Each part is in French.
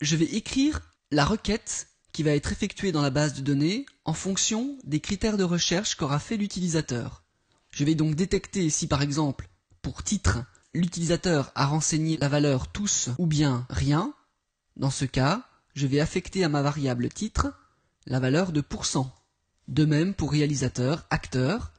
je vais écrire la requête qui va être effectuée dans la base de données en fonction des critères de recherche qu'aura fait l'utilisateur. Je vais donc détecter si par exemple, pour titre, l'utilisateur a renseigné la valeur tous ou bien rien. Dans ce cas, je vais affecter à ma variable titre la valeur de pourcent. De même pour réalisateur, acteur.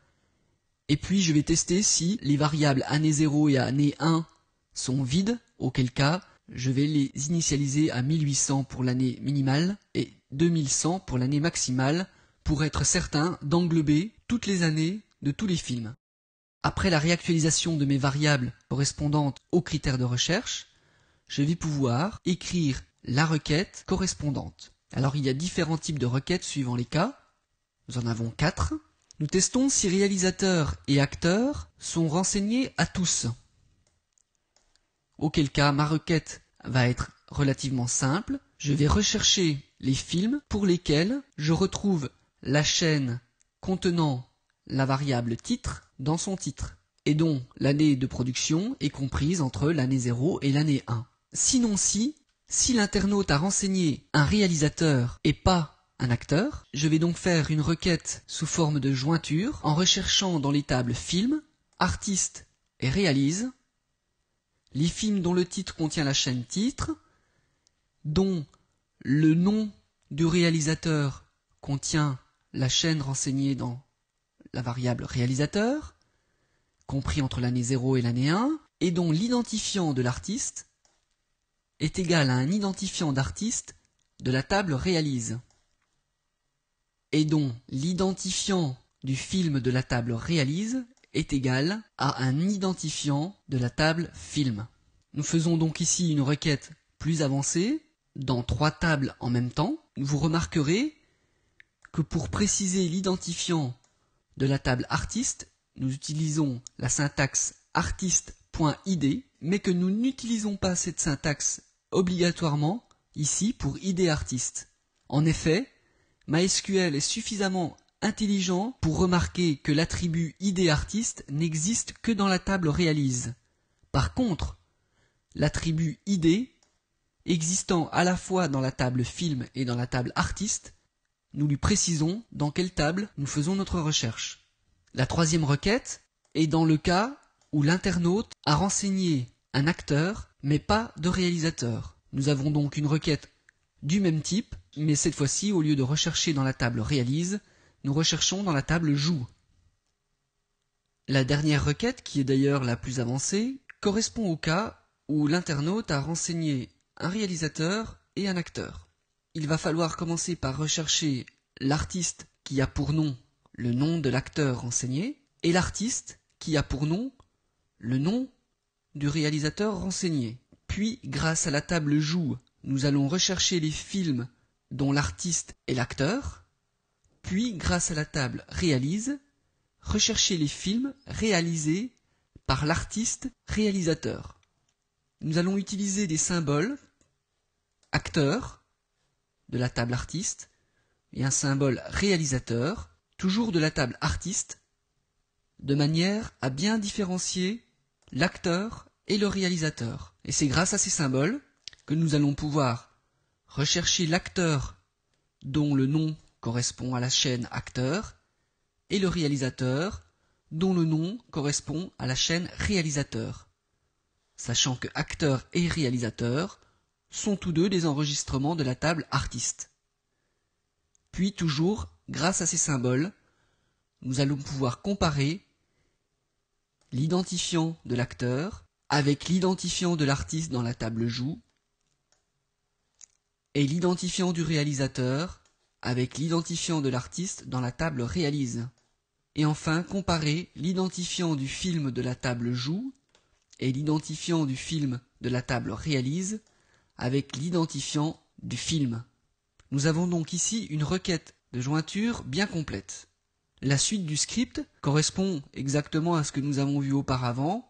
Et puis je vais tester si les variables année 0 et année 1 sont vides, auquel cas je vais les initialiser à 1800 pour l'année minimale et 2100 pour l'année maximale pour être certain d'englober toutes les années de tous les films. Après la réactualisation de mes variables correspondantes aux critères de recherche, je vais pouvoir écrire la requête correspondante. Alors il y a différents types de requêtes suivant les cas. Nous en avons quatre. Nous testons si réalisateurs et acteurs sont renseignés à tous auquel cas ma requête va être relativement simple. Je vais rechercher les films pour lesquels je retrouve la chaîne contenant la variable titre dans son titre, et dont l'année de production est comprise entre l'année 0 et l'année 1. Sinon si, si l'internaute a renseigné un réalisateur et pas un acteur, je vais donc faire une requête sous forme de jointure en recherchant dans les tables film, artiste et réalise les films dont le titre contient la chaîne titre, dont le nom du réalisateur contient la chaîne renseignée dans la variable réalisateur, compris entre l'année 0 et l'année 1, et dont l'identifiant de l'artiste est égal à un identifiant d'artiste de la table réalise, et dont l'identifiant du film de la table réalise est égal à un identifiant de la table film. Nous faisons donc ici une requête plus avancée, dans trois tables en même temps. Vous remarquerez que pour préciser l'identifiant de la table artiste, nous utilisons la syntaxe artiste.id, mais que nous n'utilisons pas cette syntaxe obligatoirement ici pour id artiste. En effet, MySQL est suffisamment intelligent pour remarquer que l'attribut idée artiste n'existe que dans la table réalise. Par contre, l'attribut idée, existant à la fois dans la table film et dans la table artiste, nous lui précisons dans quelle table nous faisons notre recherche. La troisième requête est dans le cas où l'internaute a renseigné un acteur mais pas de réalisateur. Nous avons donc une requête du même type, mais cette fois-ci, au lieu de rechercher dans la table réalise, nous recherchons dans la table joue. La dernière requête, qui est d'ailleurs la plus avancée, correspond au cas où l'internaute a renseigné un réalisateur et un acteur. Il va falloir commencer par rechercher l'artiste qui a pour nom le nom de l'acteur renseigné et l'artiste qui a pour nom le nom du réalisateur renseigné. Puis, grâce à la table joue, nous allons rechercher les films dont l'artiste est l'acteur, puis grâce à la table Réalise, rechercher les films réalisés par l'artiste réalisateur. Nous allons utiliser des symboles acteur de la table artiste et un symbole réalisateur toujours de la table artiste de manière à bien différencier l'acteur et le réalisateur. Et c'est grâce à ces symboles que nous allons pouvoir rechercher l'acteur dont le nom correspond à la chaîne acteur, et le réalisateur, dont le nom correspond à la chaîne réalisateur. Sachant que acteur et réalisateur sont tous deux des enregistrements de la table artiste. Puis toujours, grâce à ces symboles, nous allons pouvoir comparer l'identifiant de l'acteur avec l'identifiant de l'artiste dans la table joue et l'identifiant du réalisateur avec l'identifiant de l'artiste dans la table réalise. Et enfin, comparer l'identifiant du film de la table joue et l'identifiant du film de la table réalise avec l'identifiant du film. Nous avons donc ici une requête de jointure bien complète. La suite du script correspond exactement à ce que nous avons vu auparavant.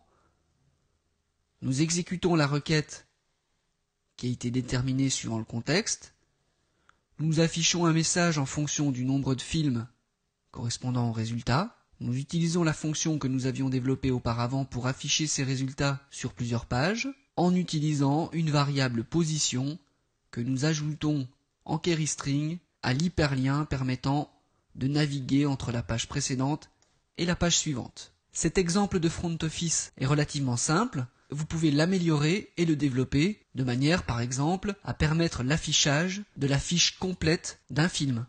Nous exécutons la requête qui a été déterminée suivant le contexte. Nous affichons un message en fonction du nombre de films correspondant au résultat. Nous utilisons la fonction que nous avions développée auparavant pour afficher ces résultats sur plusieurs pages en utilisant une variable position que nous ajoutons en query string à l'hyperlien permettant de naviguer entre la page précédente et la page suivante. Cet exemple de front office est relativement simple vous pouvez l'améliorer et le développer de manière par exemple à permettre l'affichage de la fiche complète d'un film.